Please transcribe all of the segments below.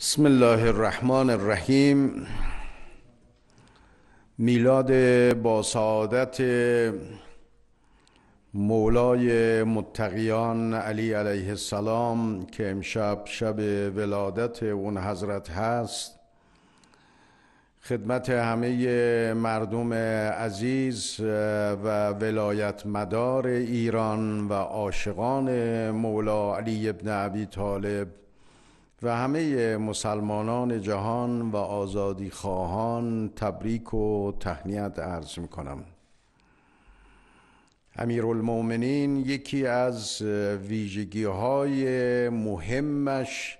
بسم الله الرحمن الرحیم میلاد با سعادت مولای متقیان علی علیه السلام که امشب شب ولادت اون حضرت هست خدمت همه مردم عزیز و ولایت مدار ایران و عاشقان مولا علی ابن ابی طالب و همه مسلمانان جهان و آزادی خواهان تبریک و تهنیت عرض می کنم المومنین یکی از ویژگی های مهمش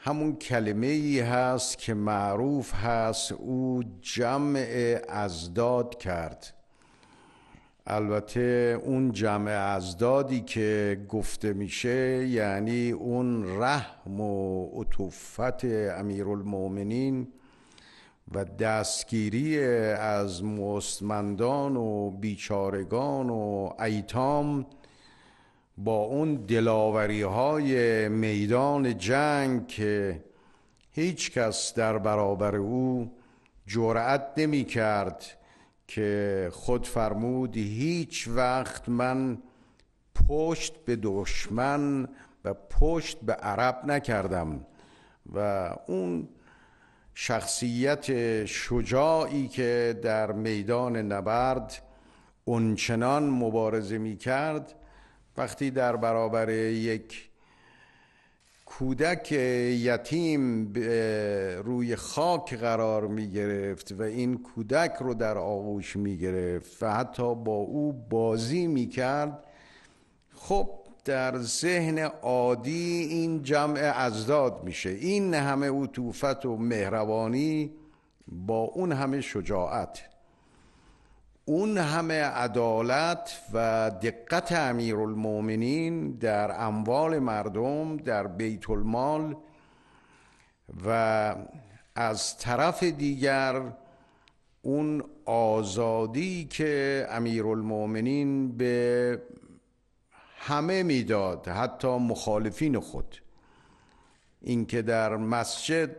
همون کلمه ای هست که معروف هست او جمع ازداد کرد البته اون جمع ازدادی که گفته میشه یعنی اون رحم و امیر المومنین و دستگیری از مستمندان و بیچارگان و ایتام با اون دلاوری های میدان جنگ که هیچ کس در برابر او جرأت نمی کرد که خود فرمود هیچ وقت من پشت به دشمن و پشت به عرب نکردم و اون شخصیت شجاعی که در میدان نبرد اونچنان مبارزه می کرد وقتی در برابر یک کودک یتیم روی خاک قرار می گرفت و این کودک رو در آغوش می گرفت و حتی با او بازی می کرد خب در ذهن عادی این جمع ازداد میشه این همه اطوفت و مهربانی با اون همه شجاعت اون همه عدالت و دقت المومنین در اموال مردم در بیت المال و از طرف دیگر اون آزادی که المومنین به همه میداد حتی مخالفین خود اینکه در مسجد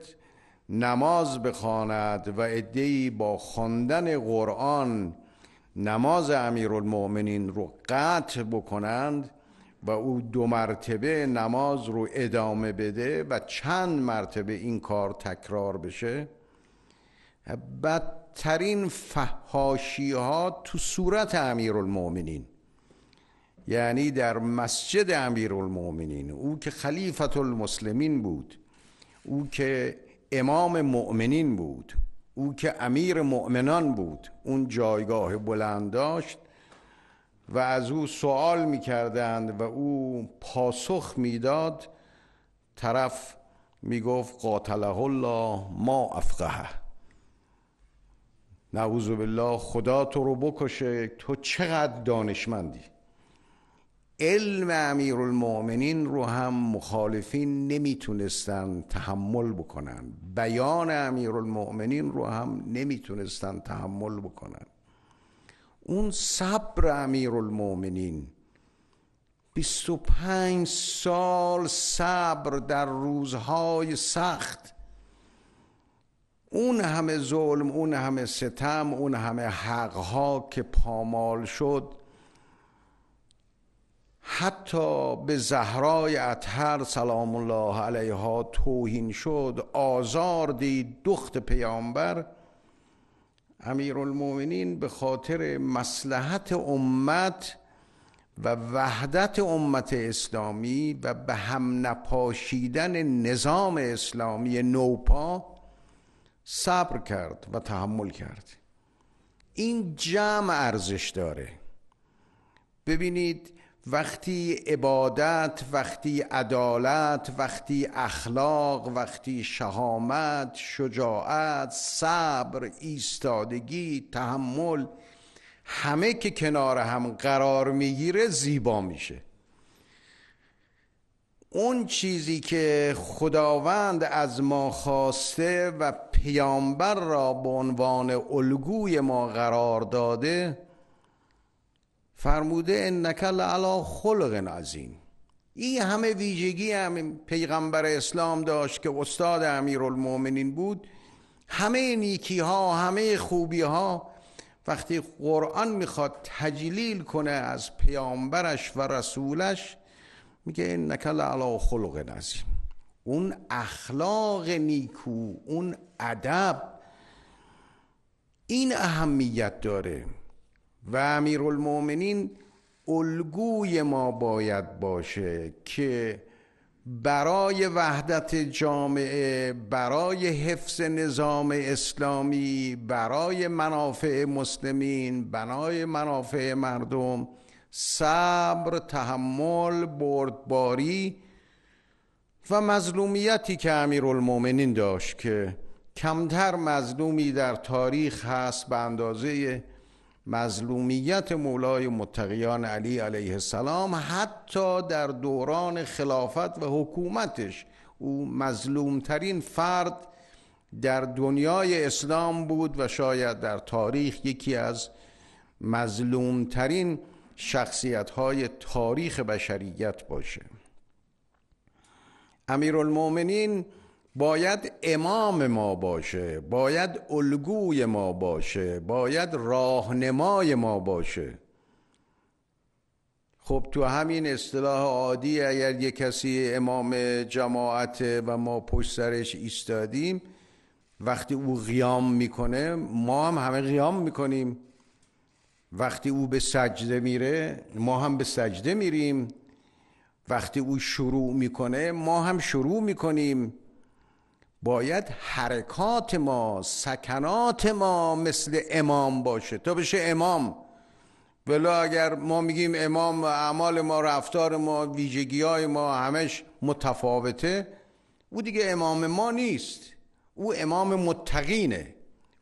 نماز بخواند و ادهی با خواندن قرآن نماز امیرالمؤمنین رو قطع بکنند و او دو مرتبه نماز رو ادامه بده و چند مرتبه این کار تکرار بشه بدترین فهاشی ها تو صورت امیرالمؤمنین یعنی در مسجد امیرالمؤمنین او که خلیفت المسلمین بود او که امام مؤمنین بود او که امیر مؤمنان بود اون جایگاه بلند داشت و از او سوال می کردند و او پاسخ میداد طرف می گفت قاتله الله ما افقه نعوذ بالله خدا تو رو بکشه تو چقدر دانشمندی علم امیر المؤمنین رو هم مخالفین نمیتونستن تحمل بکنن بیان امیر المؤمنین رو هم نمیتونستن تحمل بکنن اون صبر امیر المؤمنین 25 سال صبر در روزهای سخت اون همه ظلم اون همه ستم اون همه حقها که پامال شد حتی به زهرای اطهر سلام الله علیها توهین شد آزار دید دخت پیامبر امیرالمؤمنین به خاطر مسلحت امت و وحدت امت اسلامی و به هم نپاشیدن نظام اسلامی نوپا صبر کرد و تحمل کرد این جمع ارزش داره ببینید وقتی عبادت وقتی عدالت وقتی اخلاق وقتی شهامت شجاعت صبر ایستادگی تحمل همه که کنار هم قرار میگیره زیبا میشه اون چیزی که خداوند از ما خواسته و پیامبر را به عنوان الگوی ما قرار داده فرموده نکل علا خلق عظیم این همه ویژگی هم پیغمبر اسلام داشت که استاد امیرالمؤمنین بود همه نیکی ها همه خوبی ها وقتی قرآن میخواد تجلیل کنه از پیامبرش و رسولش میگه نکل علا خلق عظیم اون اخلاق نیکو اون ادب این اهمیت داره و امیر المومنین الگوی ما باید باشه که برای وحدت جامعه برای حفظ نظام اسلامی برای منافع مسلمین بنای منافع مردم صبر تحمل بردباری و مظلومیتی که امیرالمومنین داشت که کمتر مظلومی در تاریخ هست به اندازه مظلومیت مولای متقیان علی علیه السلام حتی در دوران خلافت و حکومتش او مظلومترین فرد در دنیای اسلام بود و شاید در تاریخ یکی از مظلومترین شخصیت های تاریخ بشریت باشه امیرالمؤمنین باید امام ما باشه باید الگوی ما باشه باید راهنمای ما باشه خب تو همین اصطلاح عادی اگر یه کسی امام جماعت و ما پشت سرش ایستادیم وقتی او قیام میکنه ما هم همه قیام میکنیم وقتی او به سجده میره ما هم به سجده میریم وقتی او شروع میکنه ما هم شروع میکنیم باید حرکات ما سکنات ما مثل امام باشه تا بشه امام ولا اگر ما میگیم امام اعمال ما رفتار ما ویژگی های ما همش متفاوته او دیگه امام ما نیست او امام متقینه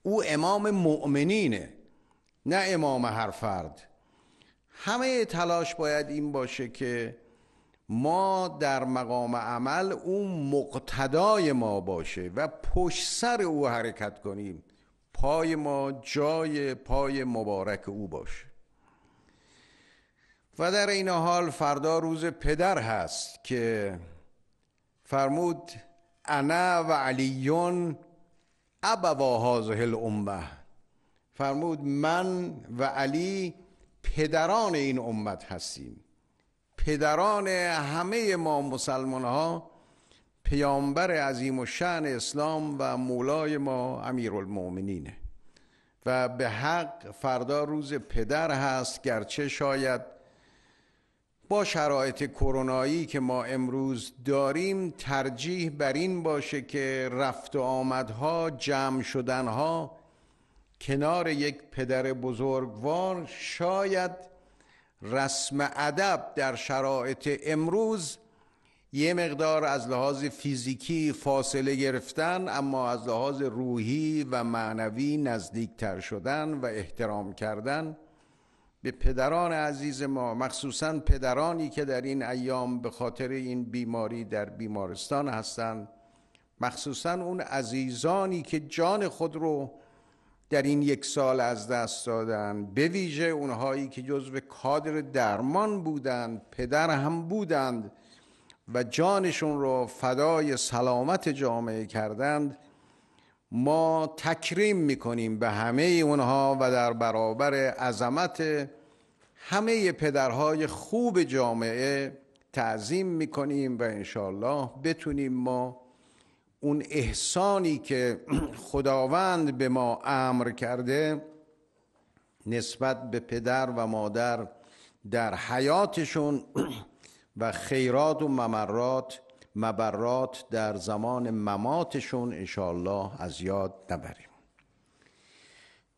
او امام مؤمنینه نه امام هر فرد همه تلاش باید این باشه که ما در مقام عمل اون مقتدای ما باشه و پشت سر او حرکت کنیم پای ما جای پای مبارک او باشه و در این حال فردا روز پدر هست که فرمود انا و علیون ابوا هذه الامه فرمود من و علی پدران این امت هستیم پدران همه ما مسلمان ها پیامبر عظیم و اسلام و مولای ما امیر المومنینه و به حق فردا روز پدر هست گرچه شاید با شرایط کرونایی که ما امروز داریم ترجیح بر این باشه که رفت و آمدها جمع شدنها کنار یک پدر بزرگوار شاید رسم ادب در شرایط امروز یه مقدار از لحاظ فیزیکی فاصله گرفتن اما از لحاظ روحی و معنوی نزدیکتر شدن و احترام کردن به پدران عزیز ما مخصوصا پدرانی که در این ایام به خاطر این بیماری در بیمارستان هستند مخصوصا اون عزیزانی که جان خود رو در این یک سال از دست دادن به ویژه اونهایی که جزو کادر درمان بودند پدر هم بودند و جانشون رو فدای سلامت جامعه کردند ما تکریم میکنیم به همه اونها و در برابر عظمت همه پدرهای خوب جامعه تعظیم میکنیم و انشالله بتونیم ما اون احسانی که خداوند به ما امر کرده نسبت به پدر و مادر در حیاتشون و خیرات و ممرات مبرات در زمان مماتشون انشاءالله از یاد نبریم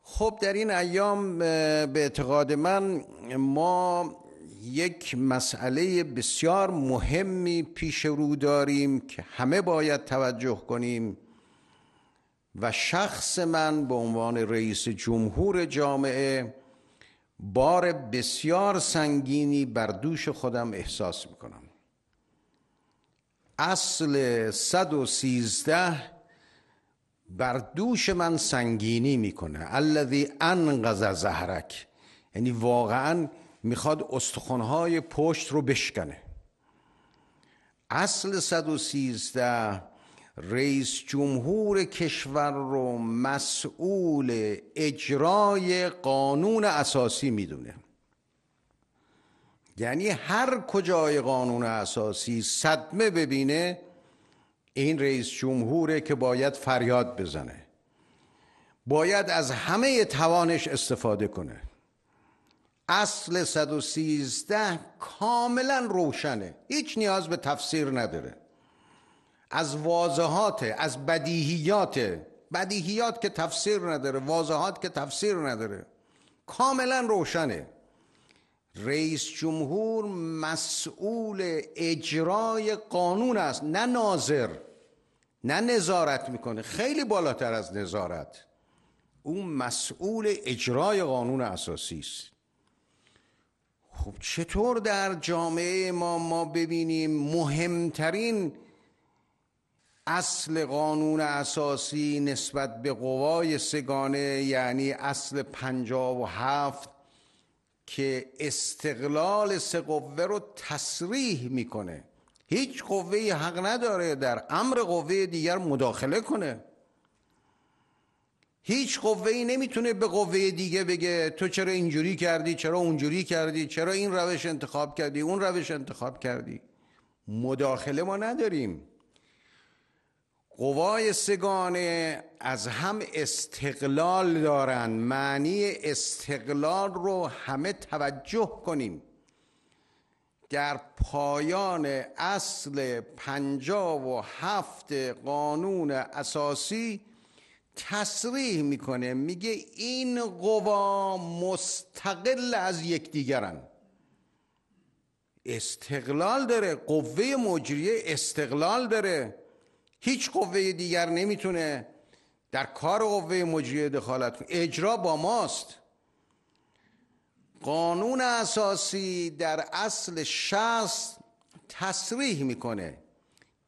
خب در این ایام به اعتقاد من ما یک مسئله بسیار مهمی پیش رو داریم که همه باید توجه کنیم و شخص من به عنوان رئیس جمهور جامعه بار بسیار سنگینی بر دوش خودم احساس میکنم اصل 113 بر دوش من سنگینی میکنه الذی انقذ زهرک یعنی واقعا میخواد استخوانهای پشت رو بشکنه اصل 113 رئیس جمهور کشور رو مسئول اجرای قانون اساسی میدونه یعنی هر کجای قانون اساسی صدمه ببینه این رئیس جمهوره که باید فریاد بزنه باید از همه توانش استفاده کنه اصل 113 کاملا روشنه هیچ نیاز به تفسیر نداره از واضحات از بدیهیات بدیهیات که تفسیر نداره واضحات که تفسیر نداره کاملا روشنه رئیس جمهور مسئول اجرای قانون است نه ناظر نه نظارت میکنه خیلی بالاتر از نظارت اون مسئول اجرای قانون اساسی است خب چطور در جامعه ما ما ببینیم مهمترین اصل قانون اساسی نسبت به قوای سگانه یعنی اصل پنجاب و هفت که استقلال سه قوه رو تصریح میکنه هیچ قوه حق نداره در امر قوه دیگر مداخله کنه هیچ قوه ای نمیتونه به قوه دیگه بگه تو چرا اینجوری کردی چرا اونجوری کردی چرا این روش انتخاب کردی اون روش انتخاب کردی مداخله ما نداریم قوای سگانه از هم استقلال دارن معنی استقلال رو همه توجه کنیم در پایان اصل پنجاب و هفت قانون اساسی تصریح میکنه میگه این قوا مستقل از یکدیگرن استقلال داره قوه مجریه استقلال داره هیچ قوه دیگر نمیتونه در کار قوه مجریه دخالت کنه اجرا با ماست قانون اساسی در اصل شخص تصریح میکنه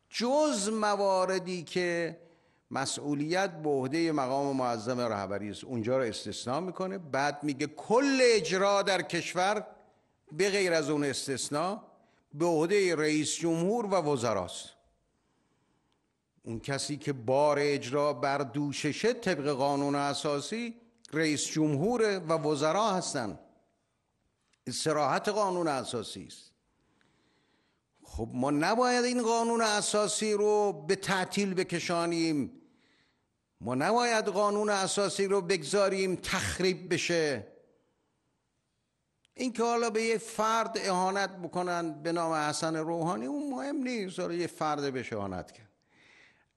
جز مواردی که مسئولیت به عهده مقام معظم رهبری است اونجا رو استثنا میکنه بعد میگه کل اجرا در کشور به غیر از اون استثنا به عهده رئیس جمهور و وزراست اون کسی که بار اجرا بر دوششه طبق قانون اساسی رئیس جمهور و وزرا هستند، استراحت قانون اساسی است خب ما نباید این قانون اساسی رو به تعطیل بکشانیم ما نباید قانون اساسی رو بگذاریم تخریب بشه این که حالا به یه فرد اهانت بکنن به نام حسن روحانی اون مهم نیست حالا یه فرد بهش اهانت کرد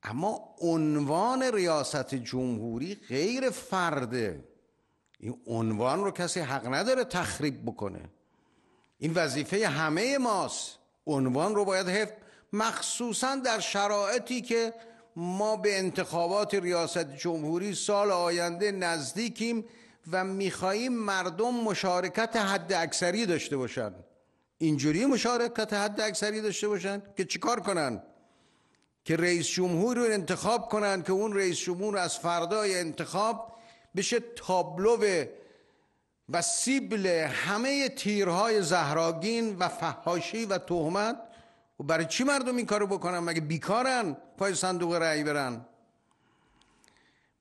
اما عنوان ریاست جمهوری غیر فرده این عنوان رو کسی حق نداره تخریب بکنه این وظیفه همه ماست عنوان رو باید حفظ مخصوصا در شرایطی که ما به انتخابات ریاست جمهوری سال آینده نزدیکیم و میخواهیم مردم مشارکت حد اکثری داشته باشن اینجوری مشارکت حد اکثری داشته باشن که چیکار کنن که رئیس جمهور رو انتخاب کنن که اون رئیس جمهور از فردای انتخاب بشه تابلو و سیبل همه تیرهای زهراگین و فحاشی و تهمت و خب برای چی مردم این کارو بکنن مگه بیکارن پای صندوق رأی برن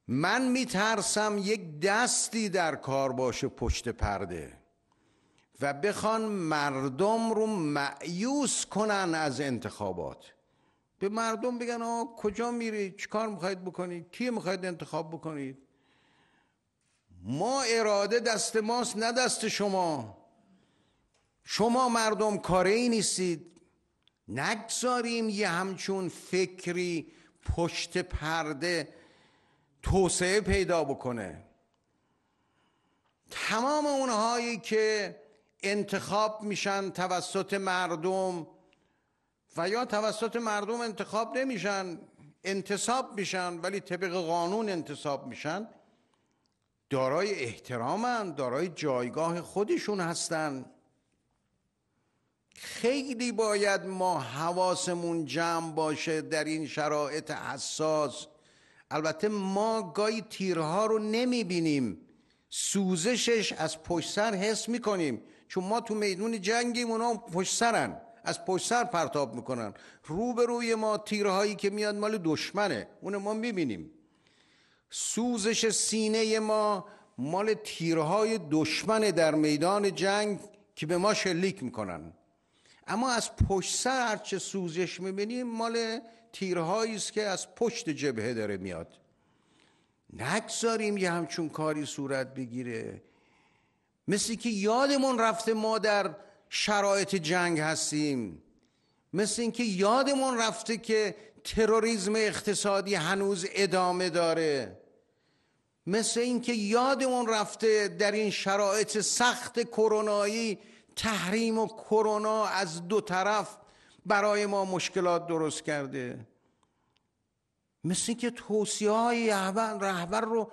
من میترسم یک دستی در کار باشه پشت پرده و بخوان مردم رو معیوس کنن از انتخابات به مردم بگن آه کجا میری کار میخواید بکنید کی میخواید انتخاب بکنید ما اراده دست ماست نه دست شما شما مردم کاره ای نیستید نگذاریم یه همچون فکری پشت پرده توسعه پیدا بکنه تمام اونهایی که انتخاب میشن توسط مردم و یا توسط مردم انتخاب نمیشن انتصاب میشن ولی طبق قانون انتصاب میشن دارای احترامن دارای جایگاه خودشون هستند خیلی باید ما حواسمون جمع باشه در این شرایط حساس البته ما گای تیرها رو نمی بینیم سوزشش از پشت سر حس کنیم چون ما تو میدون جنگیم اونا پشت سرن از پشت سر پرتاب میکنن روبروی ما تیرهایی که میاد مال دشمنه اون ما میبینیم سوزش سینه ما مال تیرهای دشمن در میدان جنگ که به ما شلیک میکنن اما از پشت سر هرچه سوزش میبینیم مال تیرهایی است که از پشت جبهه داره میاد نگذاریم یه همچون کاری صورت بگیره مثل که یادمون رفته ما در شرایط جنگ هستیم مثل اینکه یادمون رفته که تروریزم اقتصادی هنوز ادامه داره مثل اینکه یادمون رفته در این شرایط سخت کرونایی تحریم و کرونا از دو طرف برای ما مشکلات درست کرده مثل که توصیه های رهبر رو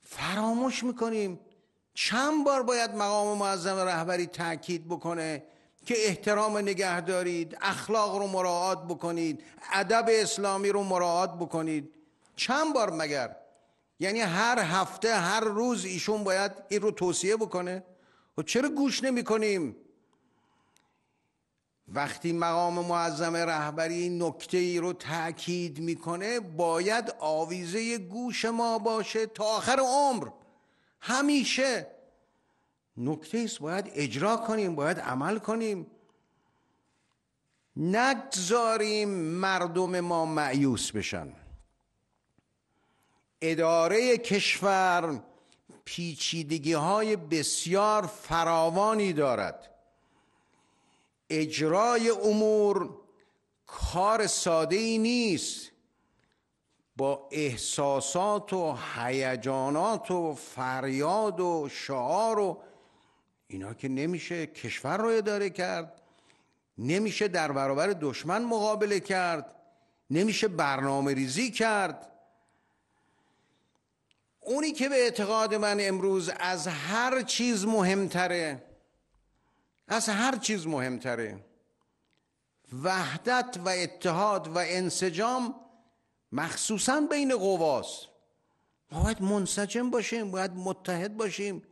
فراموش میکنیم چند بار باید مقام معظم رهبری تاکید بکنه که احترام نگه دارید اخلاق رو مراعات بکنید ادب اسلامی رو مراعات بکنید چند بار مگر یعنی هر هفته هر روز ایشون باید این رو توصیه بکنه و خب چرا گوش نمی کنیم وقتی مقام معظم رهبری نکته ای رو تاکید میکنه باید آویزه گوش ما باشه تا آخر عمر همیشه نکته است باید اجرا کنیم باید عمل کنیم نگذاریم مردم ما معیوس بشن اداره کشور پیچیدگی های بسیار فراوانی دارد اجرای امور کار ساده ای نیست با احساسات و هیجانات و فریاد و شعار و اینا که نمیشه کشور رو اداره کرد نمیشه در برابر دشمن مقابله کرد نمیشه برنامه ریزی کرد اونی که به اعتقاد من امروز از هر چیز مهمتره از هر چیز مهمتره وحدت و اتحاد و انسجام مخصوصا بین قواست ما باید منسجم باشیم باید متحد باشیم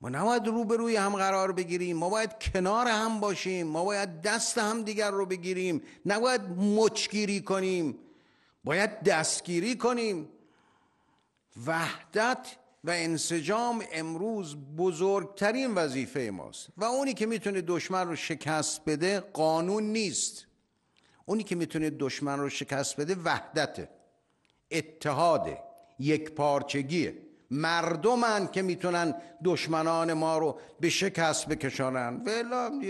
ما نباید روی هم قرار بگیریم ما باید کنار هم باشیم ما باید دست هم دیگر رو بگیریم نباید مچگیری کنیم باید دستگیری کنیم وحدت و انسجام امروز بزرگترین وظیفه ماست و اونی که میتونه دشمن رو شکست بده قانون نیست اونی که میتونه دشمن رو شکست بده وحدته اتحاده یک پارچگیه مردمن که میتونن دشمنان ما رو به شکست بکشانن ولا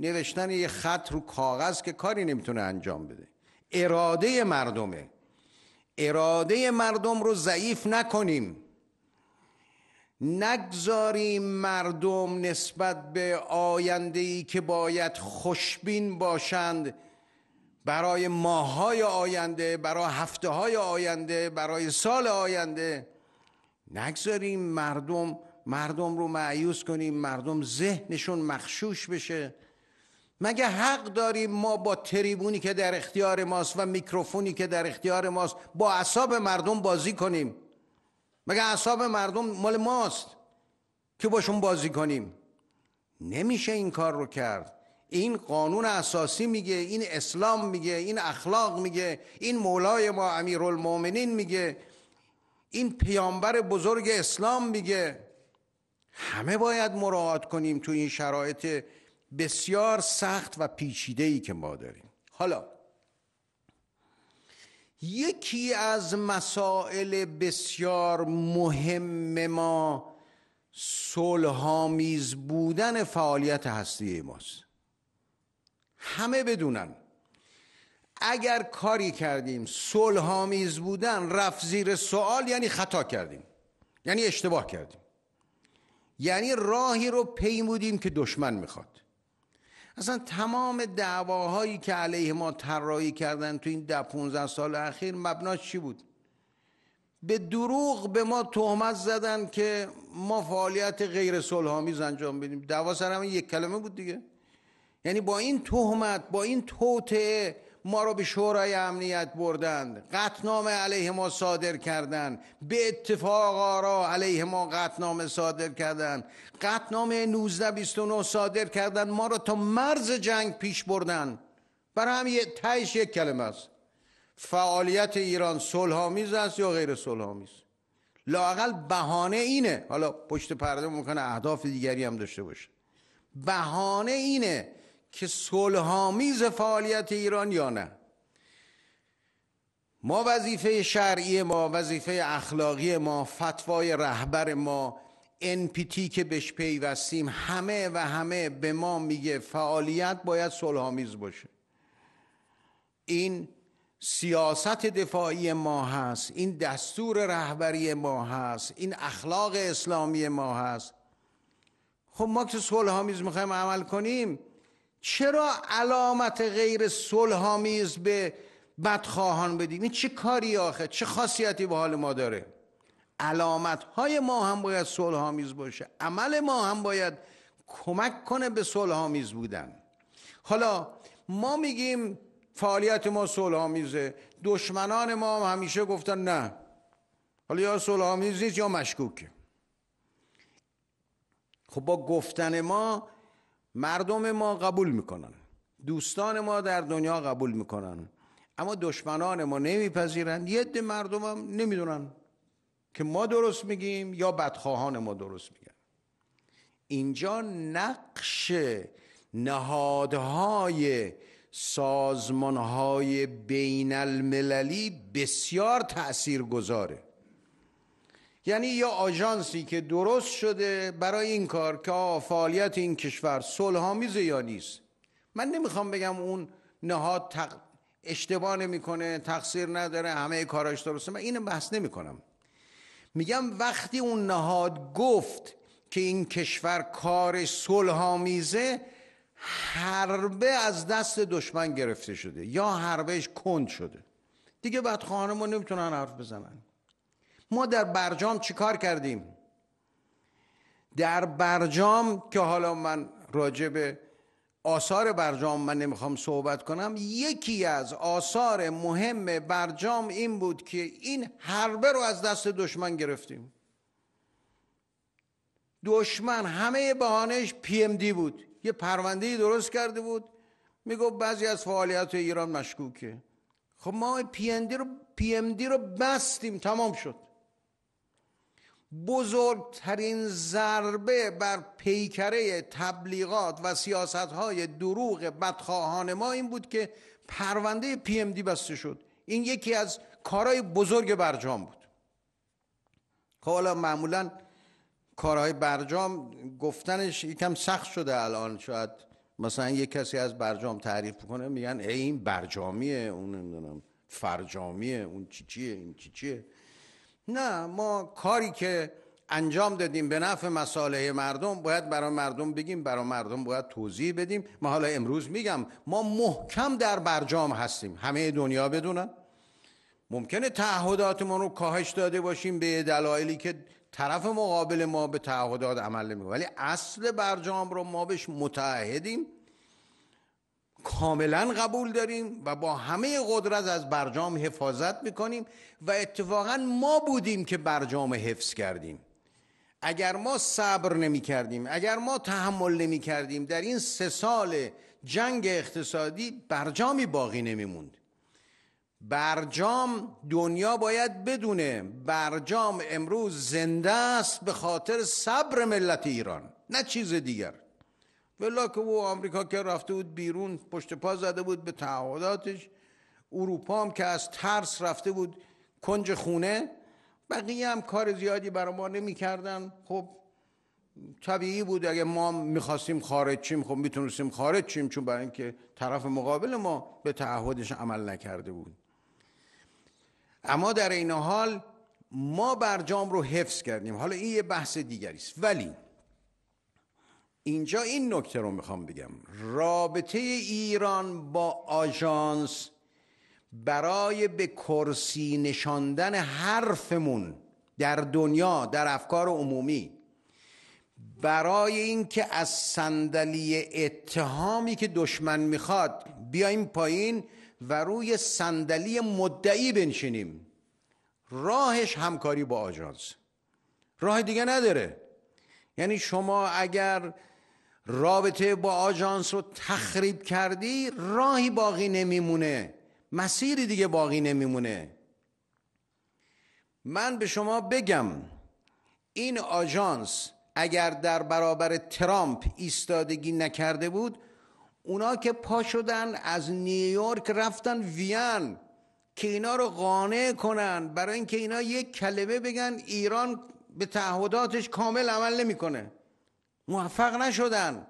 نوشتن یه خط رو کاغذ که کاری نمیتونه انجام بده اراده مردمه اراده مردم رو ضعیف نکنیم نگذاریم مردم نسبت به آینده ای که باید خوشبین باشند برای ماهای آینده برای هفته های آینده برای سال آینده نگذاریم مردم مردم رو معیوز کنیم مردم ذهنشون مخشوش بشه مگه حق داریم ما با تریبونی که در اختیار ماست و میکروفونی که در اختیار ماست با اعصاب مردم بازی کنیم مگه اعصاب مردم مال ماست که باشون بازی کنیم نمیشه این کار رو کرد این قانون اساسی میگه این اسلام میگه این اخلاق میگه این مولای ما امیرالمومنین میگه این پیامبر بزرگ اسلام میگه همه باید مراعات کنیم تو این شرایط بسیار سخت و پیچیده ای که ما داریم حالا یکی از مسائل بسیار مهم ما صلحآمیز بودن فعالیت هستی ماست همه بدونن اگر کاری کردیم صلحآمیز بودن رفت زیر سوال یعنی خطا کردیم یعنی اشتباه کردیم یعنی راهی رو پیمودیم که دشمن میخواد اصلا تمام دعواهایی که علیه ما طراحی کردن تو این ده 15 سال اخیر مبناش چی بود به دروغ به ما تهمت زدن که ما فعالیت غیر صلحآمیز انجام بدیم دعوا سر هم یک کلمه بود دیگه یعنی با این تهمت با این توطعه ما رو به شورای امنیت بردند قطنامه علیه ما صادر کردند به اتفاق آرا علیه ما قطنامه صادر کردند قطنامه 1929 صادر کردند ما رو تا مرز جنگ پیش بردند برای هم یه تهش یک کلمه است فعالیت ایران صلحآمیز است یا غیر صلحآمیز لاقل بهانه اینه حالا پشت پرده ممکنه اهداف دیگری هم داشته باشه بهانه اینه که صلحآمیز فعالیت ایران یا نه ما وظیفه شرعی ما وظیفه اخلاقی ما فتوای رهبر ما انپیتی که بهش پیوستیم همه و همه به ما میگه فعالیت باید صلحآمیز باشه این سیاست دفاعی ما هست این دستور رهبری ما هست این اخلاق اسلامی ما هست خب ما که صلحآمیز میخوایم عمل کنیم چرا علامت غیر صلحآمیز به بدخواهان بدیم این چه کاری آخه چه خاصیتی به حال ما داره علامت های ما هم باید صلحآمیز باشه عمل ما هم باید کمک کنه به صلحآمیز بودن حالا ما میگیم فعالیت ما صلحآمیزه دشمنان ما هم همیشه گفتن نه حالا یا صلحآمیز نیست یا مشکوکه خب با گفتن ما مردم ما قبول میکنن دوستان ما در دنیا قبول میکنن اما دشمنان ما نمیپذیرند یه مردمم مردم هم نمیدونن که ما درست میگیم یا بدخواهان ما درست میگن اینجا نقش نهادهای سازمانهای بین المللی بسیار تأثیر گذاره یعنی یا آژانسی که درست شده برای این کار که فعالیت این کشور صلحآمیز یا نیست من نمیخوام بگم اون نهاد تق... اشتباه نمیکنه تقصیر نداره همه کاراش درسته من اینو بحث نمیکنم میگم وقتی اون نهاد گفت که این کشور کار صلحآمیزه حربه از دست دشمن گرفته شده یا حربهش کند شده دیگه بعد خانمون نمیتونن حرف بزنن ما در برجام چیکار کردیم در برجام که حالا من راجع به آثار برجام من نمیخوام صحبت کنم یکی از آثار مهم برجام این بود که این حربه رو از دست دشمن گرفتیم دشمن همه بهانش پی ام دی بود یه پرونده درست کرده بود میگفت بعضی از فعالیت ایران مشکوکه خب ما پی رو, پی ام دی رو بستیم تمام شد بزرگترین ضربه بر پیکره تبلیغات و سیاست های دروغ بدخواهان ما این بود که پرونده پی ام دی بسته شد این یکی از کارهای بزرگ برجام بود خب حالا معمولا کارهای برجام گفتنش یکم سخت شده الان شاید مثلا یک کسی از برجام تعریف کنه میگن ای این برجامیه اون نمیدونم فرجامیه اون چی چیه این چی چیه نه ما کاری که انجام دادیم به نفع مصالح مردم باید برای مردم بگیم برای مردم باید توضیح بدیم ما حالا امروز میگم ما محکم در برجام هستیم همه دنیا بدونن ممکنه ما رو کاهش داده باشیم به دلایلی که طرف مقابل ما به تعهدات عمل نمیکنه ولی اصل برجام رو ما بهش متعهدیم کاملا قبول داریم و با همه قدرت از برجام حفاظت میکنیم و اتفاقا ما بودیم که برجام حفظ کردیم اگر ما صبر نمی کردیم اگر ما تحمل نمی کردیم در این سه سال جنگ اقتصادی برجامی باقی نمی موند برجام دنیا باید بدونه برجام امروز زنده است به خاطر صبر ملت ایران نه چیز دیگر بلا که او آمریکا که رفته بود بیرون پشت پا زده بود به تعهداتش اروپا هم که از ترس رفته بود کنج خونه بقیه هم کار زیادی برای ما نمیکردن خب طبیعی بود اگه ما میخواستیم خارج چیم خب میتونستیم خارج چیم چون برای اینکه طرف مقابل ما به تعهدش عمل نکرده بود اما در این حال ما برجام رو حفظ کردیم حالا این یه بحث دیگری است ولی اینجا این نکته رو میخوام بگم رابطه ایران با آژانس برای به کرسی نشاندن حرفمون در دنیا در افکار عمومی برای اینکه از صندلی اتهامی که دشمن میخواد بیایم پایین و روی صندلی مدعی بنشینیم راهش همکاری با آژانس راه دیگه نداره یعنی شما اگر رابطه با آژانس رو تخریب کردی راهی باقی نمیمونه مسیری دیگه باقی نمیمونه من به شما بگم این آژانس اگر در برابر ترامپ ایستادگی نکرده بود اونا که پا شدن از نیویورک رفتن وین که اینا رو قانع کنن برای اینکه اینا یک کلمه بگن ایران به تعهداتش کامل عمل نمیکنه موفق نشدن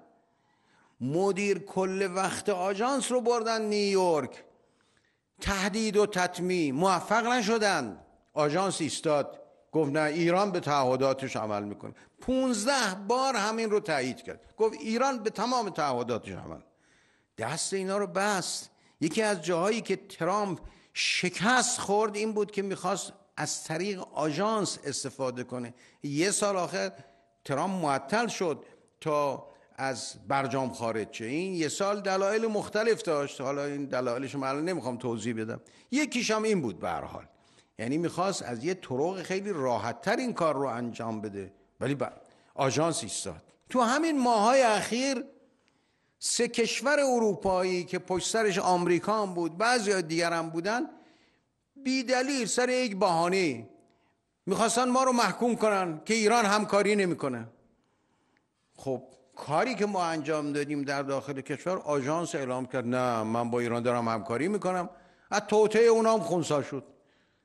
مدیر کل وقت آژانس رو بردن نیویورک تهدید و تطمی موفق نشدن آژانس ایستاد گفت نه ایران به تعهداتش عمل میکنه 15 بار همین رو تایید کرد گفت ایران به تمام تعهداتش عمل دست اینا رو بست یکی از جاهایی که ترامپ شکست خورد این بود که میخواست از طریق آژانس استفاده کنه یه سال آخر ترام معطل شد تا از برجام خارج شه این یه سال دلایل مختلف داشت حالا این دلایلش من الان نمیخوام توضیح بدم یکیش هم این بود به هر حال یعنی میخواست از یه طرق خیلی راحتتر این کار رو انجام بده ولی آژانس ایستاد تو همین ماهای اخیر سه کشور اروپایی که پشت سرش آمریکا هم بود بعضی دیگر هم بودن بیدلیل سر یک بهانه میخواستن ما رو محکوم کنن که ایران همکاری نمیکنه خب کاری که ما انجام دادیم در داخل کشور آژانس اعلام کرد نه من با ایران دارم همکاری میکنم از توطعه اونا هم خونسا شد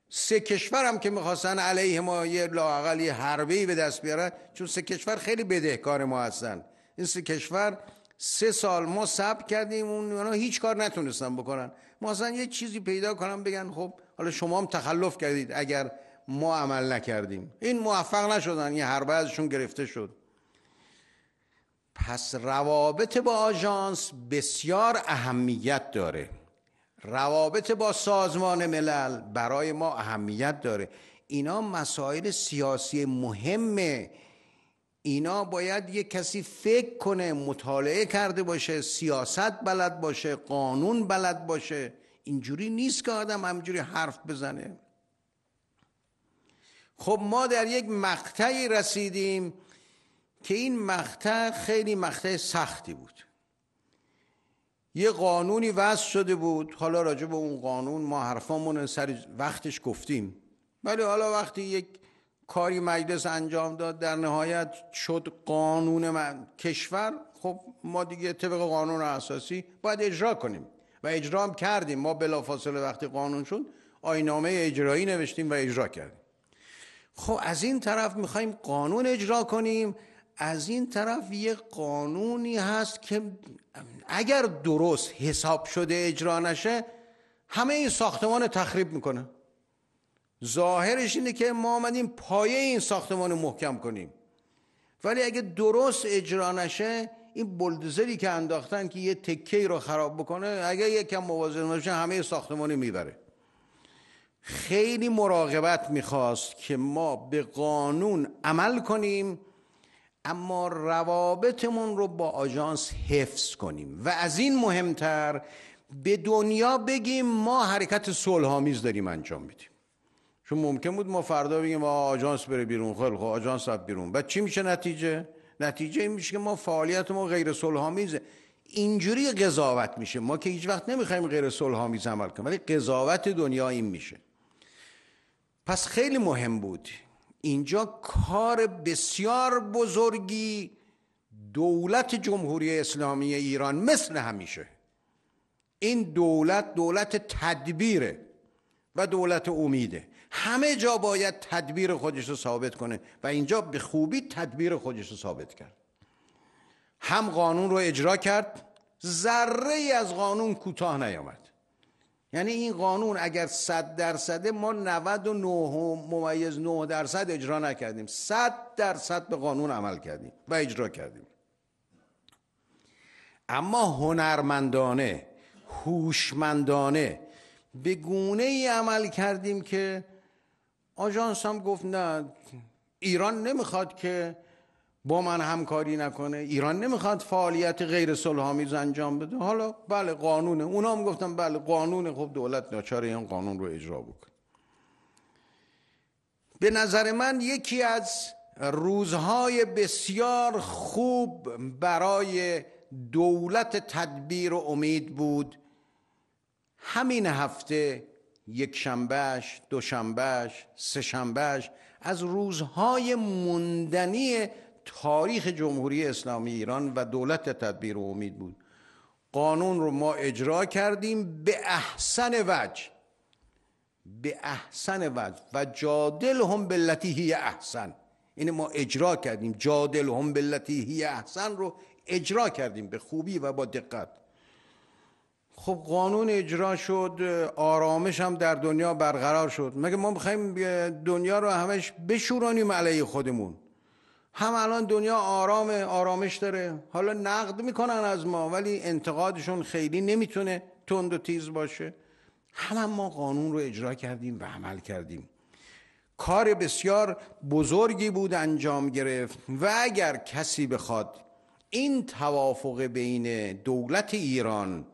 سه کشور هم که میخواستن علیه ما یه لاقل یه حربه به دست بیارن چون سه کشور خیلی بدهکار ما هستن این سه کشور سه سال ما صبر کردیم اون هیچ کار نتونستن بکنن ما اصلا یه چیزی پیدا کنم بگن خب حالا شما هم تخلف کردید اگر ما عمل نکردیم این موفق نشدن یه هر ازشون گرفته شد پس روابط با آژانس بسیار اهمیت داره روابط با سازمان ملل برای ما اهمیت داره اینا مسائل سیاسی مهمه اینا باید یه کسی فکر کنه مطالعه کرده باشه سیاست بلد باشه قانون بلد باشه اینجوری نیست که آدم همجوری حرف بزنه خب ما در یک مقطعی رسیدیم که این مقطع خیلی مقطع سختی بود یه قانونی وضع شده بود حالا راجع به اون قانون ما حرفامون سر وقتش گفتیم ولی حالا وقتی یک کاری مجلس انجام داد در نهایت شد قانون من. کشور خب ما دیگه طبق قانون اساسی باید اجرا کنیم و اجرام کردیم ما بلافاصله وقتی قانون شد آینامه اجرایی نوشتیم و اجرا کردیم خب از این طرف میخوایم قانون اجرا کنیم از این طرف یه قانونی هست که اگر درست حساب شده اجرا نشه همه این ساختمان تخریب میکنه ظاهرش اینه که ما آمدیم پایه این ساختمان رو محکم کنیم ولی اگه درست اجرا نشه این بلدزری که انداختن که یه تکه رو خراب بکنه اگه یکم موازن باشه همه ساختمانی میبره خیلی مراقبت میخواست که ما به قانون عمل کنیم اما روابطمون رو با آژانس حفظ کنیم و از این مهمتر به دنیا بگیم ما حرکت صلحآمیز داریم انجام میدیم چون ممکن بود ما فردا بگیم آژانس بره بیرون خیلی خب آژانس رفت بیرون بعد چی میشه نتیجه نتیجه این میشه که ما فعالیت ما غیر صلحآمیزه اینجوری قضاوت میشه ما که هیچ وقت نمیخوایم غیر صلحآمیز عمل کنیم ولی قضاوت دنیا این میشه پس خیلی مهم بود اینجا کار بسیار بزرگی دولت جمهوری اسلامی ایران مثل همیشه این دولت دولت تدبیره و دولت امیده همه جا باید تدبیر خودش رو ثابت کنه و اینجا به خوبی تدبیر خودش رو ثابت کرد هم قانون رو اجرا کرد ذره از قانون کوتاه نیامد یعنی این قانون اگر 100 درصده ما 99 ممیز 9 درصد اجرا نکردیم 100 درصد به قانون عمل کردیم و اجرا کردیم اما هنرمندانه هوشمندانه به گونه ای عمل کردیم که آژانس هم گفت نه ایران نمیخواد که با من همکاری نکنه ایران نمیخواد فعالیت غیر سلحامیز انجام بده حالا بله قانونه اونا هم گفتم بله قانونه خب دولت ناچار این قانون رو اجرا بکنه به نظر من یکی از روزهای بسیار خوب برای دولت تدبیر و امید بود همین هفته یک شنبهش، دو شنبهش، سه شنبهش از روزهای موندنی تاریخ جمهوری اسلامی ایران و دولت تدبیر و امید بود قانون رو ما اجرا کردیم به احسن وجه به احسن وجه و جادل هم بلتی هی احسن اینه یعنی ما اجرا کردیم جادل هم بلتی هی احسن رو اجرا کردیم به خوبی و با دقت خب قانون اجرا شد آرامش هم در دنیا برقرار شد مگه ما میخوایم دنیا رو همش بشورانیم علیه خودمون هم الان دنیا آرام آرامش داره حالا نقد میکنن از ما ولی انتقادشون خیلی نمیتونه تند و تیز باشه هم, ما قانون رو اجرا کردیم و عمل کردیم کار بسیار بزرگی بود انجام گرفت و اگر کسی بخواد این توافق بین دولت ایران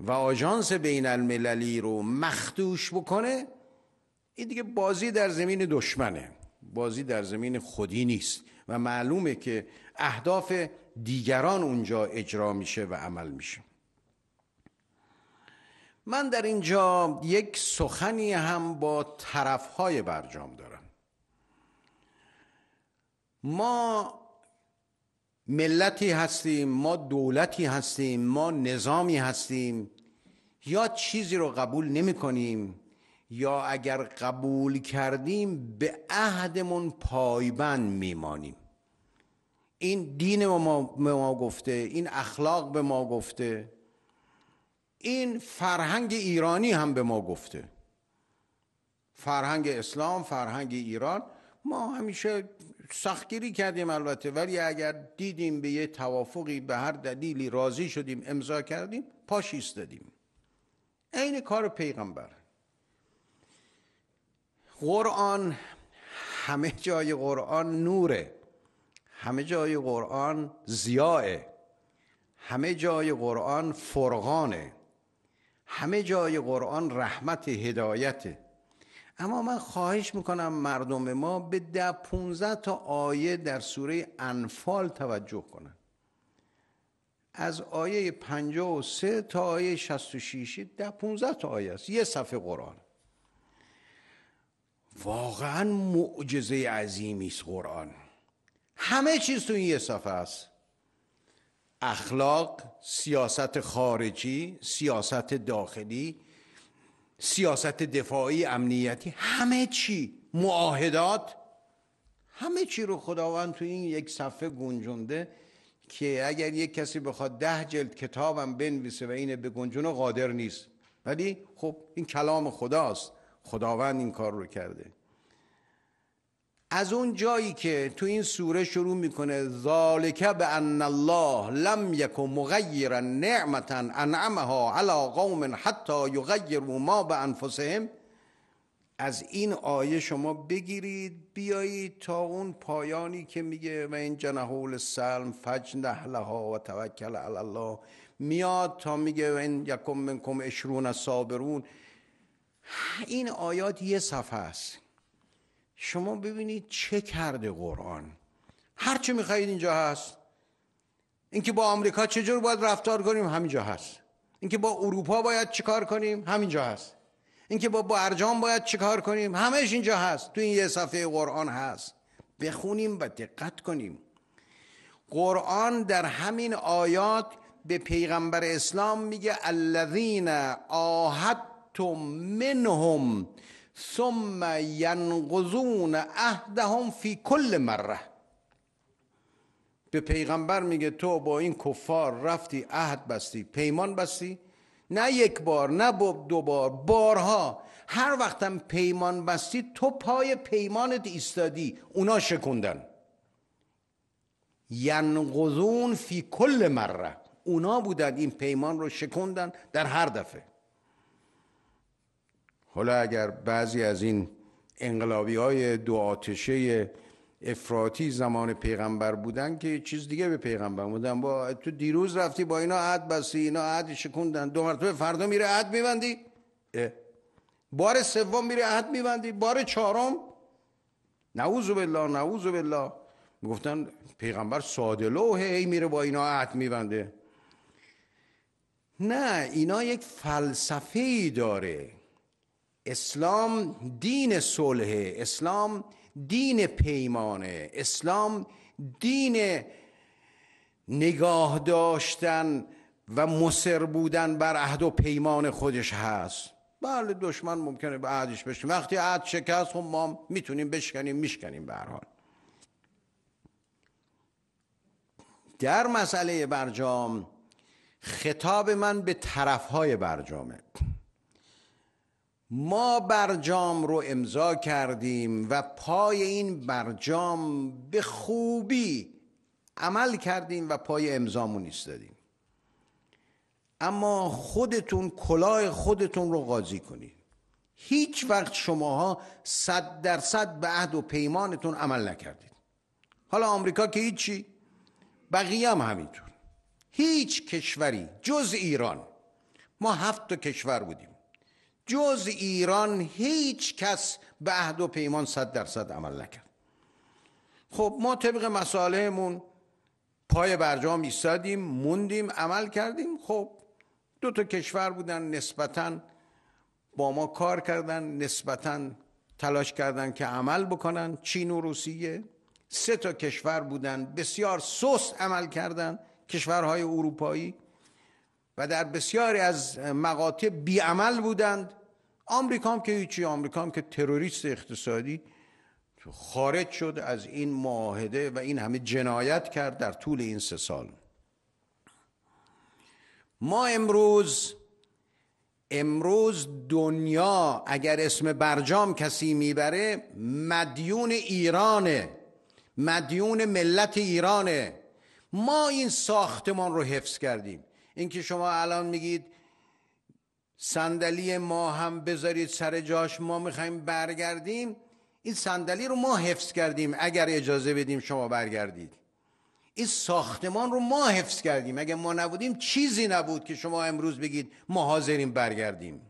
و آژانس بین المللی رو مخدوش بکنه این دیگه بازی در زمین دشمنه بازی در زمین خودی نیست و معلومه که اهداف دیگران اونجا اجرا میشه و عمل میشه من در اینجا یک سخنی هم با طرفهای برجام دارم ما ملتی هستیم ما دولتی هستیم ما نظامی هستیم یا چیزی رو قبول نمی کنیم یا اگر قبول کردیم به عهدمون پایبند میمانیم این دین ما به ما گفته این اخلاق به ما گفته این فرهنگ ایرانی هم به ما گفته فرهنگ اسلام فرهنگ ایران ما همیشه سختگیری کردیم البته ولی اگر دیدیم به یه توافقی به هر دلیلی راضی شدیم امضا کردیم پاش دادیم عین کار پیغمبر قرآن همه جای قرآن نوره همه جای قرآن زیاه همه جای قرآن فرغانه همه جای قرآن رحمت هدایته اما من خواهش میکنم مردم ما به ده پونزه تا آیه در سوره انفال توجه کنند. از آیه سه تا آیه شیشی ده 15 تا آیه است یه صفحه قرآن واقعا معجزه عظیمی است قرآن همه چیز تو این یه صفحه است اخلاق سیاست خارجی سیاست داخلی سیاست دفاعی امنیتی همه چی معاهدات همه چی رو خداوند تو این یک صفحه گنجونده که اگر یک کسی بخواد ده جلد کتابم بنویسه و اینه به گنجونه قادر نیست ولی خب این کلام خداست خداوند این کار رو کرده از اون جایی که تو این سوره شروع میکنه ذالک به ان الله لم یک مغیرا نعمتا انعمها علی قوم حتی یغیروا ما به انفسهم از این آیه شما بگیرید بیایید تا اون پایانی که میگه و این جنحو سلم فج نحلها و توکل علی الله میاد تا میگه و این یکم منکم اشرون صابرون این آیات یه صفحه است شما ببینید چه کرده قرآن هر چه میخواهید اینجا هست اینکه با آمریکا چجور باید رفتار کنیم همینجا هست اینکه با اروپا باید چیکار کنیم همینجا هست اینکه با برجام باید چیکار کنیم همش اینجا هست تو این یه صفحه قرآن هست بخونیم و دقت کنیم قرآن در همین آیات به پیغمبر اسلام میگه الذین آهد منهم ثم ینقضون عهدهم فی کل مره به پیغمبر میگه تو با این کفار رفتی عهد بستی پیمان بستی نه یک بار نه دو بار بارها هر وقتم پیمان بستی تو پای پیمانت ایستادی اونا شکندن ینقضون فی کل مره اونا بودن این پیمان رو شکندن در هر دفعه حالا اگر بعضی از این انقلابی های دو آتشه افراطی زمان پیغمبر بودن که چیز دیگه به پیغمبر بودن با تو دیروز رفتی با اینا عد بستی اینا عد شکوندن دو مرتبه فردا میره عد میبندی بار سوم میره عد میبندی بار چهارم نعوذ بالله نعوذ بالله میگفتن پیغمبر ساده ای میره با اینا عد میبنده نه اینا یک فلسفه ای داره اسلام دین صلحه، اسلام دین پیمانه اسلام دین نگاه داشتن و مصر بودن بر عهد و پیمان خودش هست بله دشمن ممکنه به عهدش بشه. وقتی عهد شکست خب ما میتونیم بشکنیم میشکنیم به حال در مسئله برجام خطاب من به طرفهای برجامه ما برجام رو امضا کردیم و پای این برجام به خوبی عمل کردیم و پای امضامون ایستادیم اما خودتون کلاه خودتون رو قاضی کنید هیچ وقت شماها صد درصد به عهد و پیمانتون عمل نکردید حالا آمریکا که هیچی بقیه هم همینطور هیچ کشوری جز ایران ما هفت تا کشور بودیم جز ایران هیچ کس به عهد و پیمان صد درصد عمل نکرد خب ما طبق مسالهمون پای برجام ایستادیم موندیم عمل کردیم خب دو تا کشور بودن نسبتا با ما کار کردن نسبتا تلاش کردن که عمل بکنن چین و روسیه سه تا کشور بودن بسیار سست عمل کردن کشورهای اروپایی و در بسیاری از مقاطع بیعمل بودند آمریکا هم که هیچی آمریکا هم که تروریست اقتصادی خارج شد از این معاهده و این همه جنایت کرد در طول این سه سال ما امروز امروز دنیا اگر اسم برجام کسی میبره مدیون ایرانه مدیون ملت ایرانه ما این ساختمان رو حفظ کردیم اینکه شما الان میگید صندلی ما هم بذارید سر جاش ما میخوایم برگردیم این صندلی رو ما حفظ کردیم اگر اجازه بدیم شما برگردید این ساختمان رو ما حفظ کردیم اگر ما نبودیم چیزی نبود که شما امروز بگید ما حاضریم برگردیم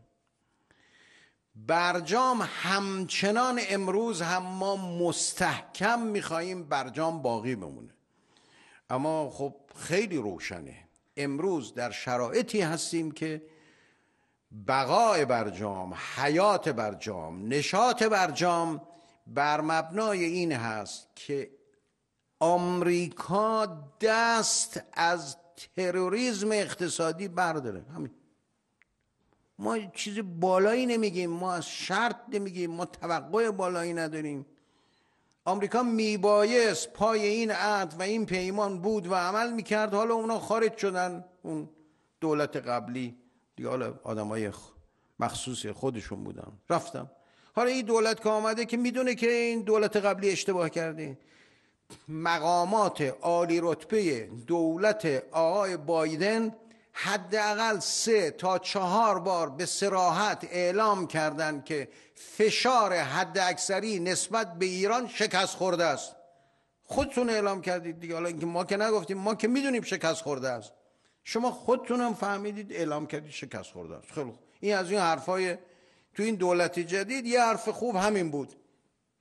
برجام همچنان امروز هم ما مستحکم میخواییم برجام باقی بمونه اما خب خیلی روشنه امروز در شرایطی هستیم که بقای برجام حیات برجام نشاط برجام بر مبنای این هست که آمریکا دست از تروریسم اقتصادی برداره همین ما چیز بالایی نمیگیم ما از شرط نمیگیم ما توقع بالایی نداریم آمریکا میبایست پای این عهد و این پیمان بود و عمل میکرد حالا اونا خارج شدن اون دولت قبلی دیگه حالا های مخصوص خودشون بودن رفتم حالا این دولت که آمده که میدونه که این دولت قبلی اشتباه کرده مقامات عالی رتبه دولت آقای بایدن حداقل سه تا چهار بار به سراحت اعلام کردند که فشار حد اکثری نسبت به ایران شکست خورده است خودتون اعلام کردید دیگه حالا اینکه ما که نگفتیم ما که میدونیم شکست خورده است شما خودتون هم فهمیدید اعلام کردید شکست خورده است خیلی این از این حرفای تو این دولت جدید یه حرف خوب همین بود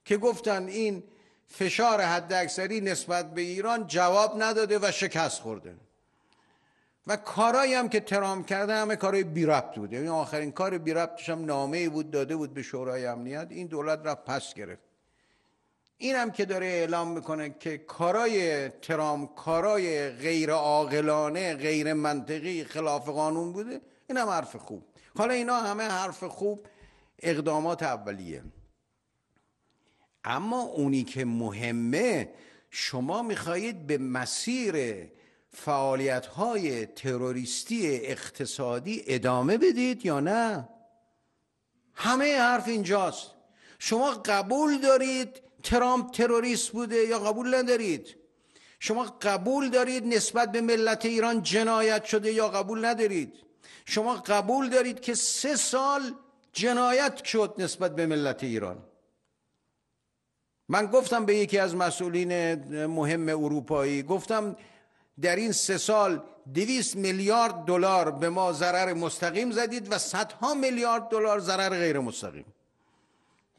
که گفتن این فشار حد اکثری نسبت به ایران جواب نداده و شکست خورده و کارایی هم که ترام کرده همه کارای بی ربط بود یعنی آخرین کار بی ربطش هم نامه ای بود داده بود به شورای امنیت این دولت را پس گرفت این هم که داره اعلام میکنه که کارای ترام کارای غیر عاقلانه غیر منطقی خلاف قانون بوده این هم حرف خوب حالا اینا همه حرف خوب اقدامات اولیه اما اونی که مهمه شما میخواهید به مسیر فعالیت های تروریستی اقتصادی ادامه بدید یا نه همه حرف اینجاست شما قبول دارید ترامپ تروریست بوده یا قبول ندارید شما قبول دارید نسبت به ملت ایران جنایت شده یا قبول ندارید شما قبول دارید که سه سال جنایت شد نسبت به ملت ایران من گفتم به یکی از مسئولین مهم اروپایی گفتم در این سه سال دویست میلیارد دلار به ما ضرر مستقیم زدید و صدها میلیارد دلار ضرر غیر مستقیم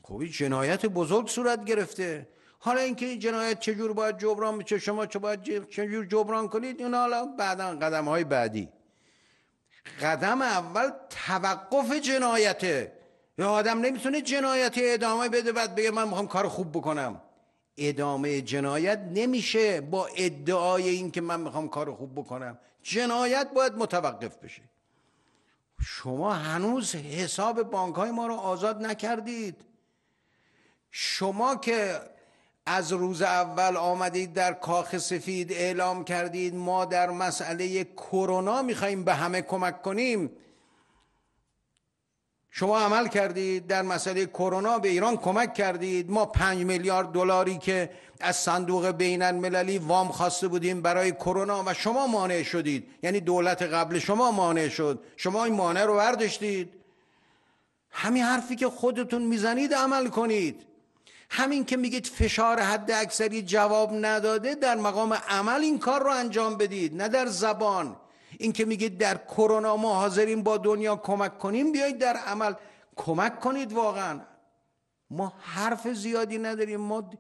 خب جنایت بزرگ صورت گرفته حالا اینکه این جنایت چجور باید جبران میشه شما چه باید چجور جبران کنید اون حالا بعدا قدم های بعدی قدم اول توقف جنایته یه آدم نمیتونه جنایت ادامه بده بعد بگه من میخوام کار خوب بکنم ادامه جنایت نمیشه با ادعای این که من میخوام کار خوب بکنم جنایت باید متوقف بشه شما هنوز حساب بانک های ما رو آزاد نکردید شما که از روز اول آمدید در کاخ سفید اعلام کردید ما در مسئله کرونا میخواییم به همه کمک کنیم شما عمل کردید در مسئله کرونا به ایران کمک کردید ما پنج میلیارد دلاری که از صندوق بین المللی وام خواسته بودیم برای کرونا و شما مانع شدید یعنی دولت قبل شما مانع شد شما این مانع رو برداشتید همین حرفی که خودتون میزنید عمل کنید همین که میگید فشار حد اکثری جواب نداده در مقام عمل این کار رو انجام بدید نه در زبان این که میگه در کرونا ما حاضریم با دنیا کمک کنیم بیایید در عمل کمک کنید واقعا ما حرف زیادی نداریم ما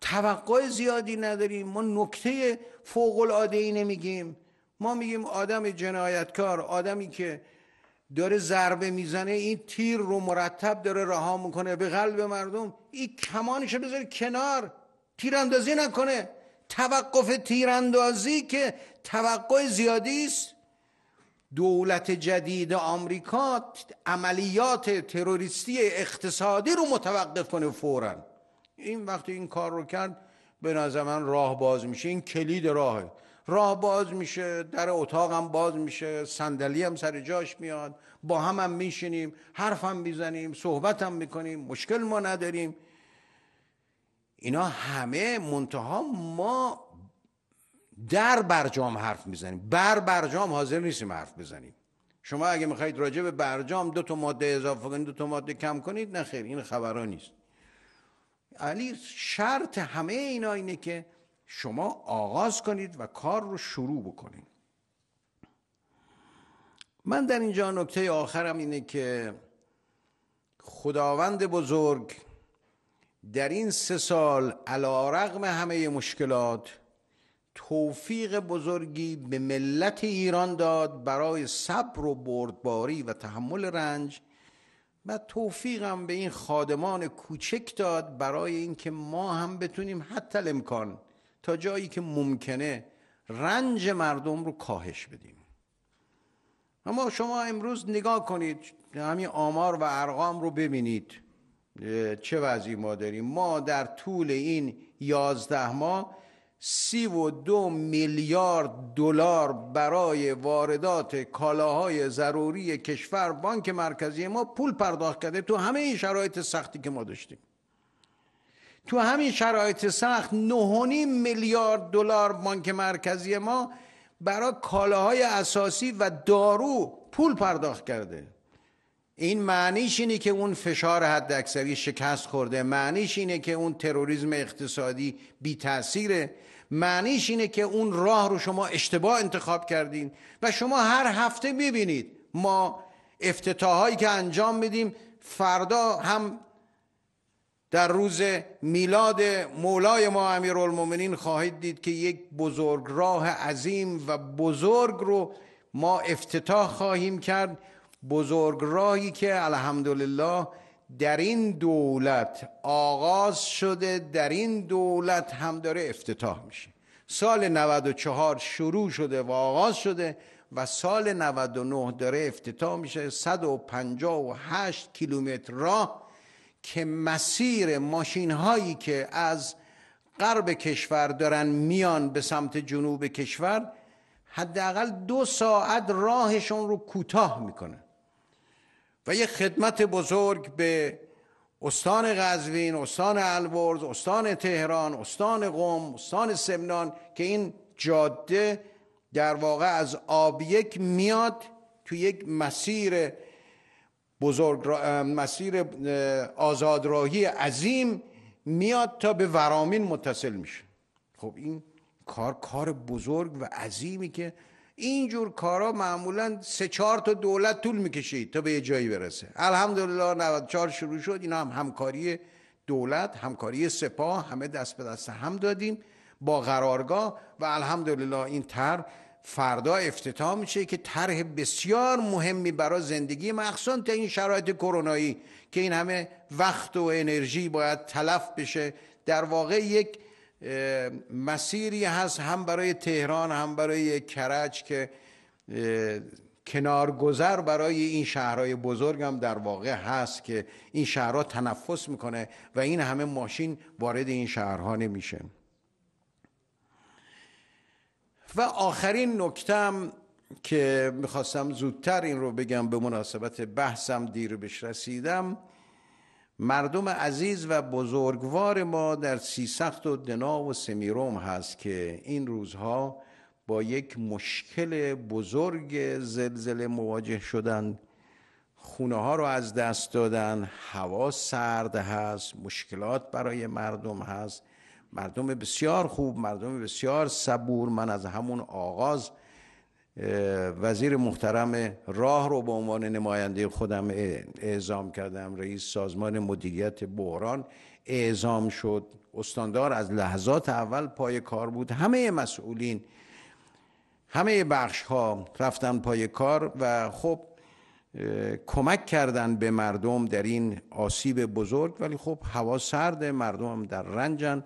توقع زیادی نداریم ما نکته فوق العاده ای نمیگیم ما میگیم آدم جنایتکار آدمی که داره ضربه میزنه این تیر رو مرتب داره رها میکنه به قلب مردم این کمانش رو بذاره کنار تیراندازی نکنه توقف تیراندازی که توقع زیادی است دولت جدید آمریکا عملیات تروریستی اقتصادی رو متوقف کنه فورا این وقتی این کار رو کرد به نظر من راه باز میشه این کلید راهه راه باز میشه در اتاقم باز میشه صندلی هم سر جاش میاد با هم هم میشینیم حرف هم میزنیم صحبت میکنیم مشکل ما نداریم اینا همه منتها ما در برجام حرف میزنیم بر برجام حاضر نیستیم حرف بزنیم شما اگه میخواید راجع به برجام دو تا ماده اضافه کنید دو تا ماده کم کنید نه خیر این خبرها نیست علی شرط همه اینا اینه که شما آغاز کنید و کار رو شروع بکنید من در اینجا نکته آخرم اینه که خداوند بزرگ در این سه سال علا رغم همه مشکلات توفیق بزرگی به ملت ایران داد برای صبر و بردباری و تحمل رنج و توفیقم به این خادمان کوچک داد برای اینکه ما هم بتونیم حتی امکان تا جایی که ممکنه رنج مردم رو کاهش بدیم اما شما امروز نگاه کنید همین آمار و ارقام رو ببینید چه وضعی ما داریم ما در طول این یازده ماه سی و دو میلیارد دلار برای واردات کالاهای ضروری کشور بانک مرکزی ما پول پرداخت کرده تو همه این شرایط سختی که ما داشتیم تو همین شرایط سخت نهونی میلیارد دلار بانک مرکزی ما برای کالاهای اساسی و دارو پول پرداخت کرده این معنیش اینه که اون فشار حد اکثری شکست خورده معنیش اینه که اون تروریسم اقتصادی بی تأثیره معنیش اینه که اون راه رو شما اشتباه انتخاب کردین و شما هر هفته میبینید ما افتتاهایی که انجام میدیم فردا هم در روز میلاد مولای ما امیرالمومنین خواهید دید که یک بزرگ راه عظیم و بزرگ رو ما افتتاح خواهیم کرد بزرگ راهی که الحمدلله در این دولت آغاز شده در این دولت هم داره افتتاح میشه سال 94 شروع شده و آغاز شده و سال 99 داره افتتاح میشه 158 کیلومتر راه که مسیر ماشین هایی که از غرب کشور دارن میان به سمت جنوب کشور حداقل دو ساعت راهشون رو کوتاه میکنه و یه خدمت بزرگ به استان غزوین، استان الورز، استان تهران، استان قم، استان سمنان که این جاده در واقع از آب یک میاد تو یک مسیر بزرگ مسیر آزادراهی عظیم میاد تا به ورامین متصل میشه خب این کار کار بزرگ و عظیمی که اینجور کارا معمولا سه چهار تا دولت طول میکشید تا به یه جایی برسه الحمدلله 94 شروع شد اینا هم همکاری دولت همکاری سپاه همه دست به دست هم دادیم با قرارگاه و الحمدلله این طرح فردا افتتاح میشه که طرح بسیار مهمی برای زندگی مخصوصا تا این شرایط کرونایی که این همه وقت و انرژی باید تلف بشه در واقع یک مسیری هست هم برای تهران هم برای کرج که کنارگذر برای این شهرهای بزرگ هم در واقع هست که این شهرها تنفس میکنه و این همه ماشین وارد این شهرها نمیشه و آخرین نکتم که میخواستم زودتر این رو بگم به مناسبت بحثم دیر بهش رسیدم مردم عزیز و بزرگوار ما در سیسخت و دنا و سمیروم هست که این روزها با یک مشکل بزرگ زلزله مواجه شدند خونه ها رو از دست دادن هوا سرد هست مشکلات برای مردم هست مردم بسیار خوب مردم بسیار صبور من از همون آغاز وزیر محترم راه رو به عنوان نماینده خودم اعزام کردم رئیس سازمان مدیریت بحران اعزام شد استاندار از لحظات اول پای کار بود همه مسئولین همه بخش ها رفتن پای کار و خب کمک کردن به مردم در این آسیب بزرگ ولی خب هوا سرد مردم در رنجن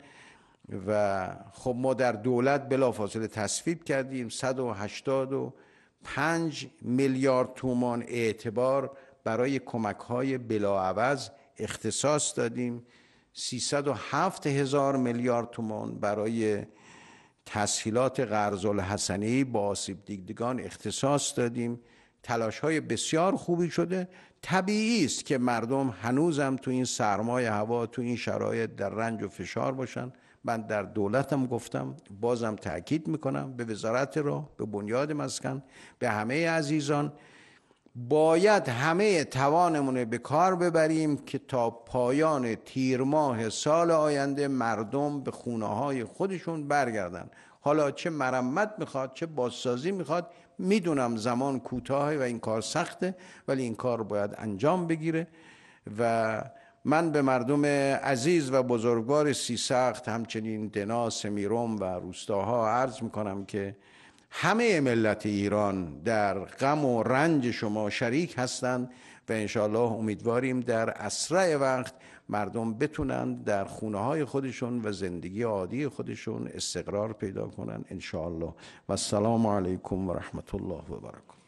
و خب ما در دولت بلافاصله تصویب کردیم 185 میلیارد تومان اعتبار برای کمک های بلاعوض اختصاص دادیم 307 هزار میلیارد تومان برای تسهیلات قرض ای با آسیب دیدگان اختصاص دادیم تلاش های بسیار خوبی شده طبیعی است که مردم هنوزم تو این سرمایه هوا تو این شرایط در رنج و فشار باشن من در دولتم گفتم بازم تاکید میکنم به وزارت را به بنیاد مسکن به همه عزیزان باید همه توانمون به کار ببریم که تا پایان تیر ماه سال آینده مردم به خونه های خودشون برگردن حالا چه مرمت میخواد چه بازسازی میخواد میدونم زمان کوتاهه و این کار سخته ولی این کار باید انجام بگیره و من به مردم عزیز و بزرگوار سخت همچنین دنا سمیروم و روستاها عرض میکنم که همه ملت ایران در غم و رنج شما شریک هستند و انشالله امیدواریم در اسرع وقت مردم بتونند در خونه های خودشون و زندگی عادی خودشون استقرار پیدا کنند انشالله و السلام علیکم و رحمت الله و برکاته